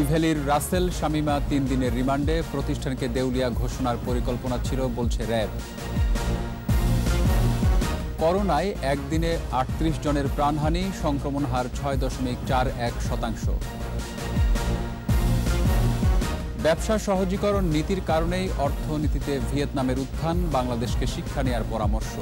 ইভেলির রাসেল শামিমা তিন দিনের রিমান্ডে প্রতিষ্ঠানকে দেউলিয়া ঘোষণার পরিকল্পনা ছিল বলছে র্যাব করোনায় একদিনে আটত্রিশ জনের প্রাণহানি সংক্রমণ হার ছয় দশমিক চার এক শতাংশ ব্যবসা সহজীকরণ নীতির কারণেই অর্থনীতিতে ভিয়েতনামের উত্থান বাংলাদেশকে শিক্ষা নেয়ার পরামর্শ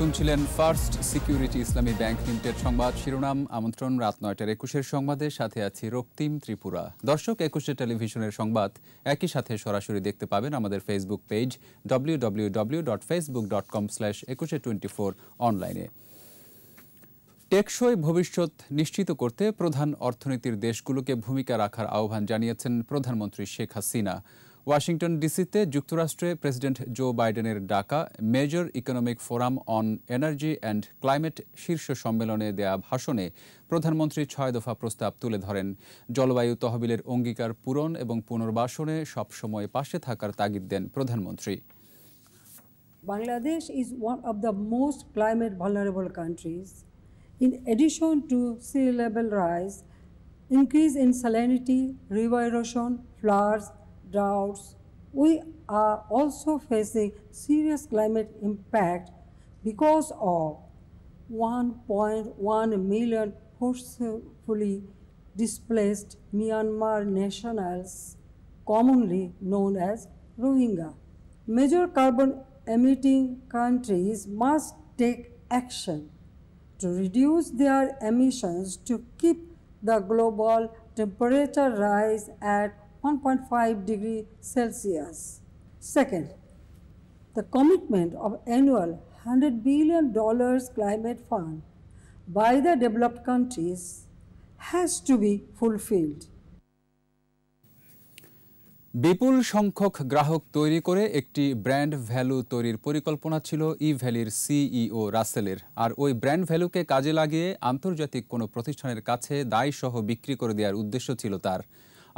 শুনছিলেন first security Islami bank limited সংবাদ শিরোনাম আমন্ত্রণ রাত নয়টার একুশের সংবাদে সাথে আছি রক্তিম ত্রিপুরা দর্শক একুশে টেলিভিশনের সংবাদ একই সাথে সরাসরি দেখতে পাবেন আমাদের Facebook page W W W dot Facebook dot com slash Ekushey twenty four অনলাইনে টেকসই ভবিষ্যৎ নিশ্চিত করতে প্রধান অর্থনীতির দেশগুলোকে ভূমিকা রাখার আহ্বান জানিয়েছেন প্রধানমন্ত্রী শেখ হাসিনা ওয়াশিংটন ডিসিতে যুক্তরাষ্ট্রে প্রেসিডেন্ট জো বাইডেনের ডাকা major economic forum on energy and climate শীর্ষ সম্মেলনে দেয়া ভাষণে প্রধানমন্ত্রী ছয় দফা প্রস্তাব তুলে ধরেন জলবায়ু তহবিলের অঙ্গীকার পূরণ এবং পুনর্বাসনে সবসময় পাশে থাকার তাগিদ দেন প্রধানমন্ত্রী Bangladesh is one of the most climate vulnerable countries. In addition to sea level rise, increase in salinity, river erosion, floods, droughts. We are also facing serious climate impact because of 1.1 million forcefully displaced Myanmar nationals, commonly known as Rohingya. Major carbon emitting countries must take action to reduce their emissions to keep the global temperature rise at 1.5 degree Celsius. Second, the commitment of annual $100 billion climate fund by the developed countries has to be fulfilled. বিপুল সংখ্যক গ্রাহক তৈরি করে একটি brand value তৈরির পরিকল্পনা ছিল ই ভ্যালির CEO রাসেলের আর ওই ব্র্যান্ড ভ্যালুকে কাজে লাগিয়ে আন্তর্জাতিক কোনো প্রতিষ্ঠানের কাছে দায়সহ বিক্রি করে দেওয়ার উদ্দেশ্য ছিল তার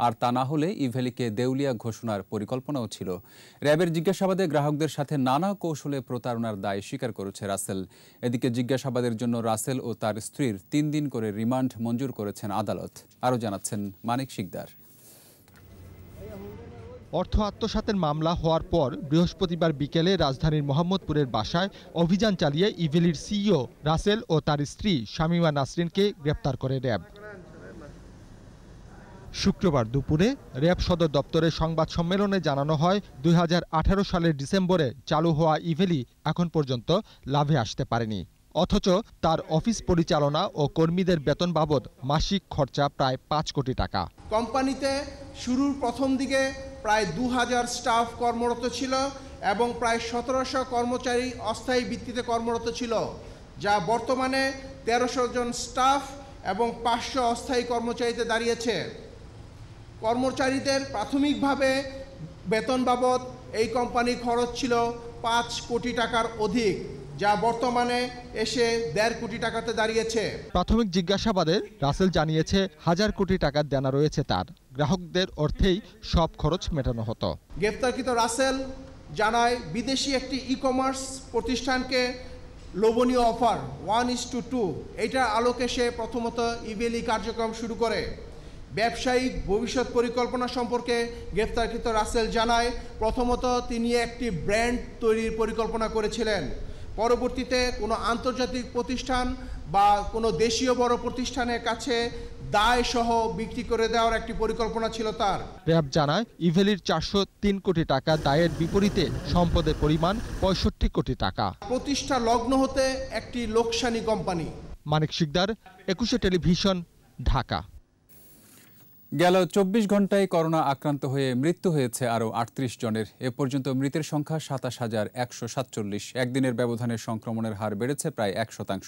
আর তা না হলে ইভেলিকে দেউলিয়া ঘোষণার পরিকল্পনাও ছিল র্যাবের জিজ্ঞাসাবাদে গ্রাহকদের সাথে নানা কৌশলে প্রতারণার দায় স্বীকার করেছে রাসেল এদিকে জিজ্ঞাসাবাদের জন্য রাসেল ও তার স্ত্রীর তিন দিন করে রিমান্ড মঞ্জুর করেছেন আদালত আরও জানাচ্ছেন মানিক শিকদার অর্থ আত্মসাতের মামলা হওয়ার পর বৃহস্পতিবার বিকেলে রাজধানীর মোহাম্মদপুরের বাসায় অভিযান চালিয়ে ইভেলির সিইও রাসেল ও তার স্ত্রী শামিমা নাসরিনকে গ্রেপ্তার করে র্যাব শুক্রবার দুপুরে র্যাব সদর দপ্তরে সংবাদ সম্মেলনে জানানো হয় দুই সালের ডিসেম্বরে চালু হওয়া ইভেলি এখন পর্যন্ত লাভে আসতে পারেনি অথচ তার অফিস পরিচালনা ও কর্মীদের বেতন বাবদ মাসিক খরচা প্রায় পাঁচ কোটি টাকা কোম্পানিতে শুরুর প্রথম দিকে প্রায় দু স্টাফ কর্মরত ছিল এবং প্রায় সতেরোশো কর্মচারী অস্থায়ী ভিত্তিতে কর্মরত ছিল যা বর্তমানে তেরোশো জন স্টাফ এবং পাঁচশো অস্থায়ী কর্মচারীতে দাঁড়িয়েছে কর্মচারীদের প্রাথমিকভাবে বেতন বাবদ এই কোম্পানির খরচ ছিল পাঁচ কোটি টাকার অধিক যা বর্তমানে এসে দেড় কোটি টাকাতে দাঁড়িয়েছে প্রাথমিক জিজ্ঞাসাবাদে রাসেল জানিয়েছে হাজার কোটি টাকার দেনা রয়েছে তার গ্রাহকদের অর্থেই সব খরচ মেটানো হতো গ্রেপ্তারকৃত রাসেল জানায় বিদেশি একটি ই কমার্স প্রতিষ্ঠানকে লোভনীয় অফার ওয়ান ইস টু টু এইটার আলোকে সে প্রথমত ইবেলি কার্যক্রম শুরু করে ব্যবসায়িক ভবিষ্যৎ পরিকল্পনা সম্পর্কে গ্রেপ্তারকৃত রাসেল জানায় প্রথমত তিনি একটি ব্র্যান্ড তৈরির পরিকল্পনা করেছিলেন পরবর্তীতে কোনো আন্তর্জাতিক প্রতিষ্ঠান বা কোনো দেশীয় বড় প্রতিষ্ঠানের কাছে দায় সহ বিক্রি করে দেওয়ার একটি পরিকল্পনা ছিল তার র্যাব জানায় ইভেলির চারশো তিন কোটি টাকা দায়ের বিপরীতে সম্পদের পরিমাণ পঁয়ষট্টি কোটি টাকা প্রতিষ্ঠা লগ্ন হতে একটি লোকসানি কোম্পানি মানিক শিকদার একুশে টেলিভিশন ঢাকা গেল চব্বিশ ঘন্টায় করোনা আক্রান্ত হয়ে মৃত্যু হয়েছে আরও আটত্রিশ জনের এ পর্যন্ত মৃতের সংখ্যা সাতাশ হাজার একশো সাতচল্লিশ একদিনের ব্যবধানে সংক্রমণের হার বেড়েছে প্রায় এক শতাংশ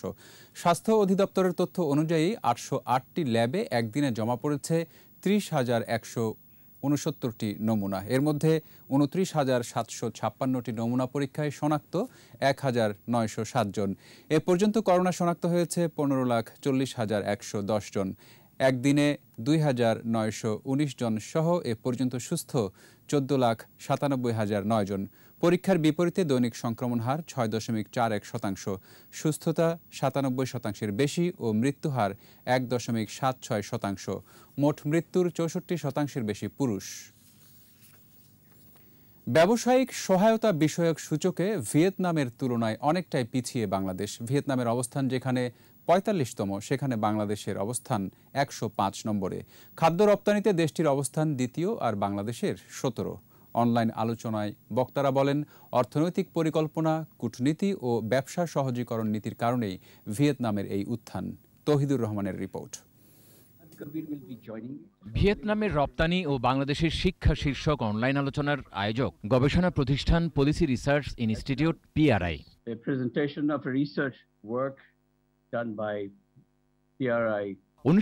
স্বাস্থ্য অধিদপ্তরের তথ্য অনুযায়ী আটশো আটটি ল্যাবে একদিনে জমা পড়েছে ত্রিশ হাজার একশো উনসত্তরটি নমুনা এর মধ্যে উনত্রিশ হাজার সাতশো ছাপ্পান্নটি নমুনা পরীক্ষায় শনাক্ত এক হাজার নয়শো সাতজন এ পর্যন্ত করোনা শনাক্ত হয়েছে পনেরো লাখ চল্লিশ হাজার একশো দশজন জন একদিনে দুই হাজার নয়শো উনিশ জন সহ এ পর্যন্ত সুস্থ চোদ্দ লাখ সাতানব্বই হাজার নয় জন পরীক্ষার বিপরীতে দৈনিক সংক্রমণ হার ছয় দশমিক চার এক শতাংশ সুস্থতা সাতানব্বই শতাংশের বেশি ও মৃত্যু হার এক দশমিক সাত ছয় শতাংশ মোট মৃত্যুর চৌষট্টি শতাংশের বেশি পুরুষ ব্যবসায়িক সহায়তা বিষয়ক সূচকে ভিয়েতনামের তুলনায় অনেকটাই পিছিয়ে বাংলাদেশ ভিয়েতনামের অবস্থান যেখানে পঁয়তাল্লিশতম সেখানে বাংলাদেশের অবস্থান একশো পাঁচ নম্বরে খাদ্য রপ্তানিতে দেশটির অবস্থান দ্বিতীয় আর বাংলাদেশের সতেরো অনলাইন আলোচনায় বক্তারা বলেন অর্থনৈতিক পরিকল্পনা কূটনীতি ও ব্যবসা সহজীকরণ নীতির কারণেই ভিয়েতনামের এই উত্থান তহিদুর রহমানের রিপোর্ট ভিয়েতনামের রপ্তানি ও বাংলাদেশের শিক্ষা শীর্ষক অনলাইন আলোচনার আয়োজক গবেষণা প্রতিষ্ঠান policy research institute PRI done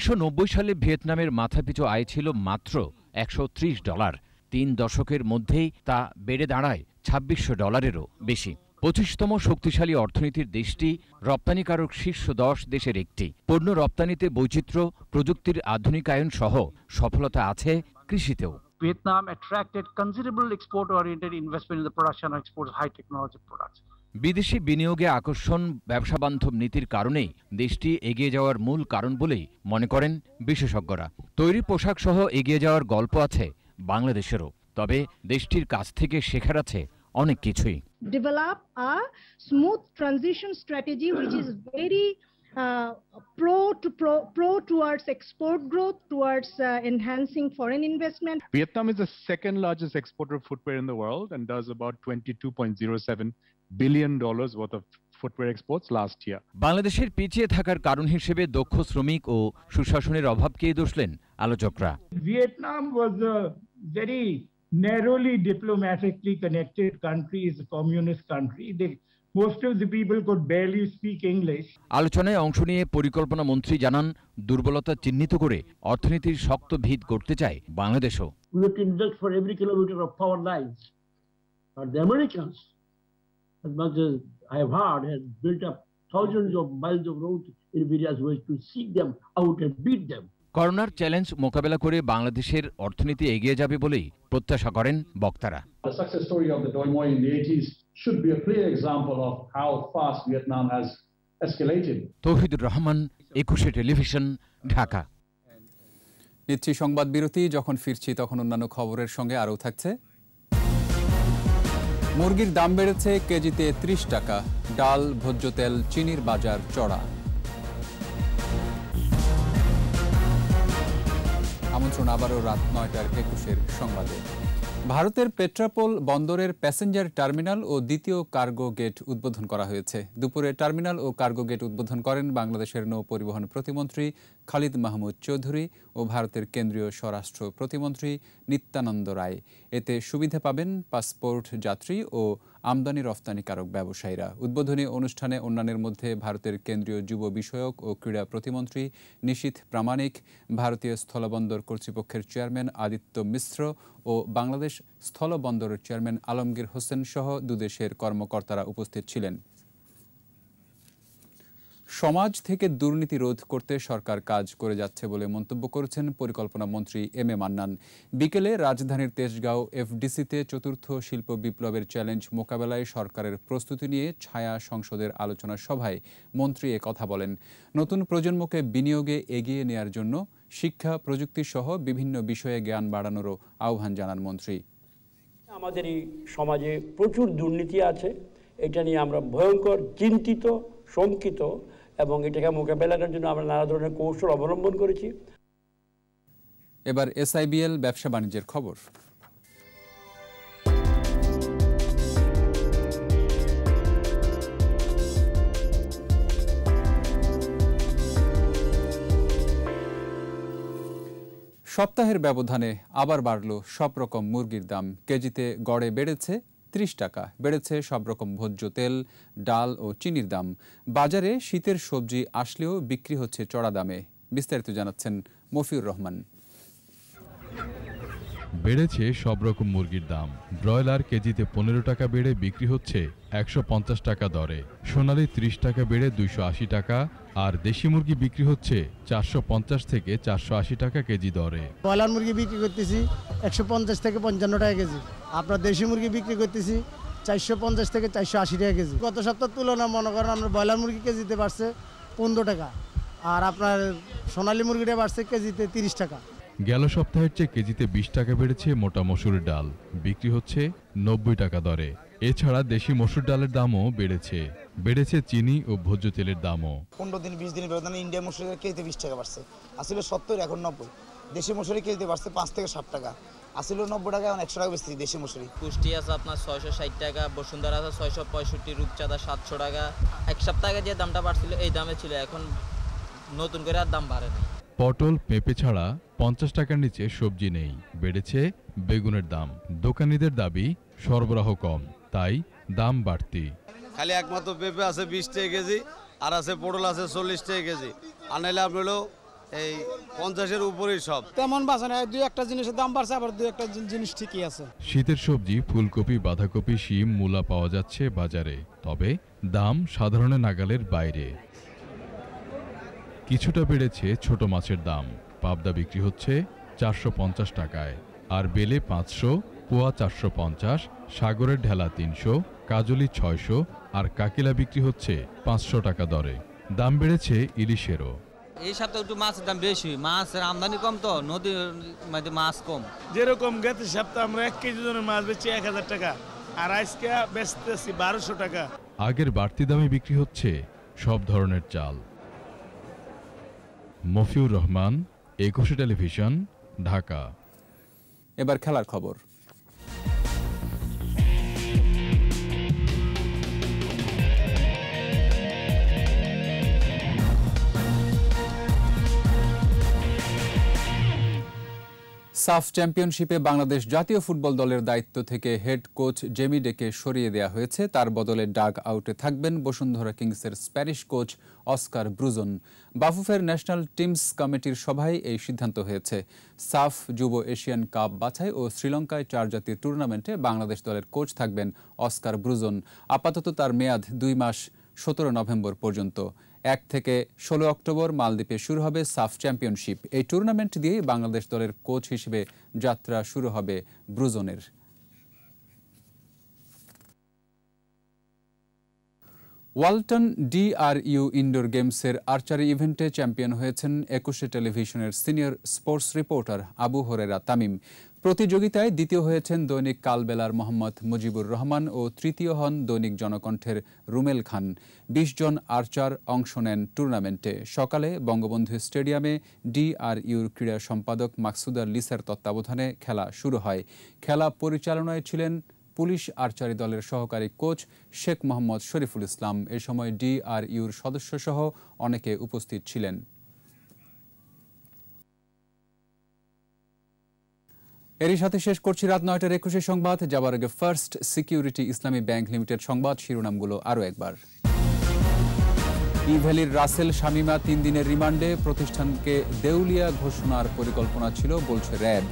সালে ভিয়েতনামের মাথাপিছু আয় ছিল মাত্র একশো ডলার তিন দশকের মধ্যেই তা বেড়ে দাঁড়ায় ছাব্বিশশো ডলারেরও বেশি পঁচিশতম শক্তিশালী অর্থনীতির দেশটি রপ্তানিকারক শীর্ষ দশ দেশের একটি পণ্য রপ্তানিতে বৈচিত্র্য প্রযুক্তির আধুনিকায়ন সহ সফলতা আছে কৃষিতেও Vietnam attracted considerable export-oriented investment in the production and export of high technology products. বিদেশি বিনিয়োগে আকর্ষণ ব্যবসাবান্ধব নীতির কারণেই দেশটি এগিয়ে যাওয়ার মূল কারণ বলেই মনে করেন বিশেষজ্ঞরা তৈরি পোশাক সহ এগিয়ে যাওয়ার গল্প আছে বাংলাদেশেরও তবে দেশটির কাছ থেকে শেখার আছে অনেক কিছুই develop a smooth transition strategy which is very Uh, pro to pro, pro towards export growth, towards uh, enhancing foreign investment. Vietnam is the second largest exporter of footwear in the world and does about 22.07 billion dollars worth of footwear exports last year বাংলাদেশের পিছিয়ে থাকার কারণ হিসেবে দক্ষ শ্রমিক ও সুশাসনের অভাবকেই দোষলেন আলোচকরা Vietnam was a very narrowly diplomatically connected country is a communist country. আলোচনায় অংশ নিয়ে পরিকল্পনা মন্ত্রী জানান দুর্বলতা চিহ্নিত করে অর্থনীতির শক্ত ভিত করতে চায় বাংলাদেশও করোনার চ্যালেঞ্জ মোকাবেলা করে বাংলাদেশের অর্থনীতি এগিয়ে যাবে বলেই প্রত্যাশা করেন বক্তারা should be a clear example of how fast Vietnam has escalated. Touhidur Rahman, Ekushe Television, Dhaka. নিচ্ছি সংবাদ বিরতি যখন ফিরছি তখন অন্যান্য খবরের সঙ্গে আরও থাকছে মুরগির দাম বেড়েছে কেজিতে ত্রিশ টাকা ডাল ভোজ্য তেল চিনির বাজার চড়া আমন্ত্রণ আবারও রাত নয়টার একুশের সংবাদে ভারতের পেট্রাপোল বন্দরের প্যাসেঞ্জার টার্মিনাল ও দ্বিতীয় কার্গো গেট উদ্বোধন করা হয়েছে দুপুরে টার্মিনাল ও কার্গো গেট উদ্বোধন করেন বাংলাদেশের নৌ পরিবহন প্রতিমন্ত্রী খালিদ মাহমুদ চৌধুরী ও ভারতের কেন্দ্রীয় স্বরাষ্ট্র প্রতিমন্ত্রী নিত্যানন্দ রায় এতে সুবিধা পাবেন পাসপোর্ট যাত্রী ও আমদানি রফতানিকারক ব্যবসায়ীরা উদ্বোধনী অনুষ্ঠানে অন্যান্যের মধ্যে ভারতের কেন্দ্রীয় যুব বিষয়ক ও ক্রীড়া প্রতিমন্ত্রী নিশীথ প্রামাণিক ভারতীয় স্থলবন্দর কর্তৃপক্ষের চেয়ারম্যান আদিত্য মিশ্র ও বাংলাদেশ স্থলবন্দরের চেয়ারম্যান আলমগীর হোসেন সহ দুদেশের কর্মকর্তারা উপস্থিত ছিলেন সমাজ থেকে দুর্নীতি রোধ করতে সরকার কাজ করে যাচ্ছে বলে মন্তব্য করেছেন পরিকল্পনা মন্ত্রী এম এ মান্নান বিকেলে রাজধানীর তেজগাঁও এফডিসিতে চতুর্থ শিল্প বিপ্লবের চ্যালেঞ্জ মোকাবেলায় সরকারের প্রস্তুতি নিয়ে ছায়া সংসদের আলোচনা সভায় মন্ত্রী এ কথা বলেন নতুন প্রজন্মকে বিনিয়োগে এগিয়ে নেয়ার জন্য শিক্ষা প্রযুক্তিসহ বিভিন্ন বিষয়ে জ্ঞান বাড়ানোরও আহ্বান জানান মন্ত্রী আমাদের এই সমাজে প্রচুর দুর্নীতি আছে এটা নিয়ে আমরা ভয়ঙ্কর চিন্তিত শঙ্কিত এবং এটাকে মোকাবেলা করার জন্য আমরা নানা ধরনের কৌশল অবলম্বন করেছি এবার এসআইবিএল ব্যবসা বাণিজ্যের খবর সপ্তাহের ব্যবধানে আবার বাড়ল সব রকম মুরগির দাম কেজিতে গড়ে বেড়েছে টাকা বেড়েছে সব রকম ভোজ্য তেল ডাল ও চিনির দাম বাজারে শীতের সবজি আসলেও বিক্রি হচ্ছে চড়া দামে বিস্তারিত জানাচ্ছেন মফিউর রহমান বেড়েছে সব রকম মুরগির দাম ব্রয়লার কেজিতে পনেরো টাকা বেড়ে বিক্রি হচ্ছে একশো পঞ্চাশ টাকা দরে সোনালি ত্রিশ টাকা বেড়ে দুইশো আশি টাকা আর দেশি মুরগি বিক্রি হচ্ছে চারশো পঞ্চাশ থেকে চারশো আশি টাকা কেজি দরে ব্রয়লার মুরগি বিক্রি করতেছি একশো পঞ্চাশ থেকে পঞ্চান্ন টাকা কেজি আপনার দেশি মুরগি বিক্রি করতেছি চারশো পঞ্চাশ থেকে চারশো আশি টাকা কেজি গত সপ্তাহ তুলনা মনে করেন আমরা ব্রয়লার মুরগি কেজিতে পারছে পনেরো টাকা আর আপনার সোনালি মুরগিটা বাড়ছে কেজিতে তিরিশ টাকা গেল সপ্তাহের চেয়ে কেজিতে বিশ টাকা বেড়েছে মোটা মসুর ডাল বিক্রি হচ্ছে নব্বই টাকা দরে এছাড়া দেশি মসুর ডালের দামও বেড়েছে বেড়েছে চিনি ও ভোজ্য তেলের দামও পনেরো দিন বিশ দিন ব্যবধানে ইন্ডিয়া মসুর কেজিতে বিশ টাকা বাড়ছে আসলে সত্তর এখন নব্বই দেশি মসুরি কেজিতে বাড়ছে পাঁচ থেকে সাত টাকা আসিল নব্বই টাকা এখন একশো টাকা বেশি দেশি মসুরি পুষ্টি আছে আপনার ছয়শো ষাট টাকা বসুন্ধরা আছে ছয়শো পঁয়ষট্টি রূপচাঁদা সাতশো টাকা এক সপ্তাহ আগে যে দামটা বাড়ছিল এই দামে ছিল এখন নতুন করে আর দাম বাড়েনি পটল পেঁপে ছাড়া পঞ্চাশ টাকার নিচে সবজি নেই বেড়েছে বেগুনের দাম দোকানিদের দাবি সরবরাহ কম তাই দাম বাড়তি খালি একমাত্র পেঁপে আছে বিশ টাকা কেজি আর আছে পটল আছে চল্লিশ টাকা কেজি আনাইলে নাহলে আপনারও এই পঞ্চাশের উপরেই সব তেমন বাঁচে না দুই একটা জিনিসের দাম বাড়ছে আবার দুই একটা জিনিস ঠিকই আছে শীতের সবজি ফুলকপি বাঁধাকপি শিম মূলা পাওয়া যাচ্ছে বাজারে তবে দাম সাধারণের নাগালের বাইরে কিছুটা বেড়েছে ছোট মাছের দাম পাবদা বিক্রি হচ্ছে চারশো পঞ্চাশ টাকায় আর বেলে পাঁচশো পোয়া চারশো পঞ্চাশ সাগরের ঢেলা তিনশো কাজলি ছয়শো আর কাকিলা বিক্রি হচ্ছে পাঁচশো টাকা দরে দাম বেড়েছে ইলিশেরও এই সাথে একটু মাছের দাম বেশি মাছের আমদানি কম তো নদীর মধ্যে মাছ কম যেরকম গেছে সপ্তাহে আমরা এক কেজি জনের মাছ বেচি এক হাজার টাকা আর আজকে বেচতেছি বারোশো টাকা আগের বাড়তি দামে বিক্রি হচ্ছে সব ধরনের চাল মফিউর রহমান একুশে টেলিভিশন ঢাকা এবার খেলার খবর সাফ চ্যাম্পিয়নশিপে বাংলাদেশ জাতীয় ফুটবল দলের দায়িত্ব থেকে হেড কোচ জেমি ডেকে সরিয়ে দেওয়া হয়েছে তার বদলে ডাক আউটে থাকবেন বসুন্ধরা কিংসের স্প্যানিশ কোচ অস্কার ব্রুজন বাফুফের ন্যাশনাল টিমস কমিটির সভায় এই সিদ্ধান্ত হয়েছে সাফ যুব এশিয়ান কাপ বাছাই ও শ্রীলঙ্কায় চার জাতীয় টুর্নামেন্টে বাংলাদেশ দলের কোচ থাকবেন অস্কার ব্রুজন আপাতত তার মেয়াদ দুই মাস সতেরো নভেম্বর পর্যন্ত এক থেকে ষোলো অক্টোবর মালদ্বীপে শুরু হবে সাফ চ্যাম্পিয়নশিপ এই টুর্নামেন্ট দিয়েই বাংলাদেশ দলের কোচ হিসেবে যাত্রা শুরু হবে ব্রুজনের ওয়ালটন ডিআরইউ ইনডোর গেমসের আর্চারি ইভেন্টে চ্যাম্পিয়ন হয়েছেন Ekushey television senior sports reporter Abu Horaira Tamim প্রতিযোগিতায় দ্বিতীয় হয়েছেন দৈনিক কালবেলার মোহাম্মদ মুজিবুর রহমান ও তৃতীয় হন দৈনিক জনকণ্ঠের রুমেল খান ২০ জন আর্চার অংশ নেন টুর্নামেন্টে সকালে বঙ্গবন্ধু স্টেডিয়ামে ডিআরইউর ক্রীড়া সম্পাদক মাকসুদার লিসার তত্ত্বাবধানে খেলা শুরু হয় খেলা পরিচালনায় ছিলেন পুলিশ আর্চারি দলের সহকারী কোচ শেখ মোহাম্মদ শরীফুল ইসলাম এ সময় ডিআরইউর সদস্যসহ অনেকে উপস্থিত ছিলেন এরই সাথে শেষ করছি রাত নয়টার একুশে সংবাদ যাবার আগে first security Islami bank limited সংবাদ শিরোনামগুলো আরও একবার ইভ্যালির রাসেল শামিমা তিন দিনের রিমান্ডে প্রতিষ্ঠানকে দেউলিয়া ঘোষণার পরিকল্পনা ছিল বলছে র্যাব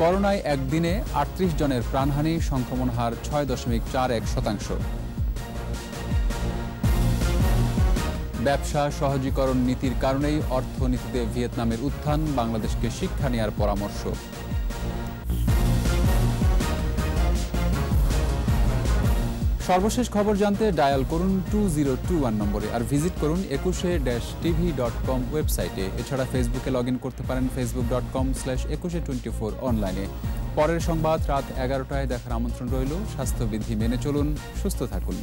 করোনায় একদিনে আটত্রিশ জনের প্রাণহানি সংক্রমণ হার ছয় দশমিক চার এক শতাংশ ব্যবসা সহজীকরণ নীতির কারণেই অর্থনীতিতে ভিয়েতনামের উত্থান বাংলাদেশকে শিক্ষা নেওয়ার পরামর্শ সর্বশেষ খবর জানতে ডায়াল করুন টু জিরো টু ওয়ান নম্বরে আর ভিজিট করুন একুশে ড্যাশ টিভি ডট কম ওয়েবসাইটে এছাড়া ফেসবুকে লগ ইন করতে পারেন Facebook dot com slash Ekushey twenty four অনলাইনে পরের সংবাদ রাত এগারোটায় দেখার আমন্ত্রণ রইল স্বাস্থ্যবিধি মেনে চলুন সুস্থ থাকুন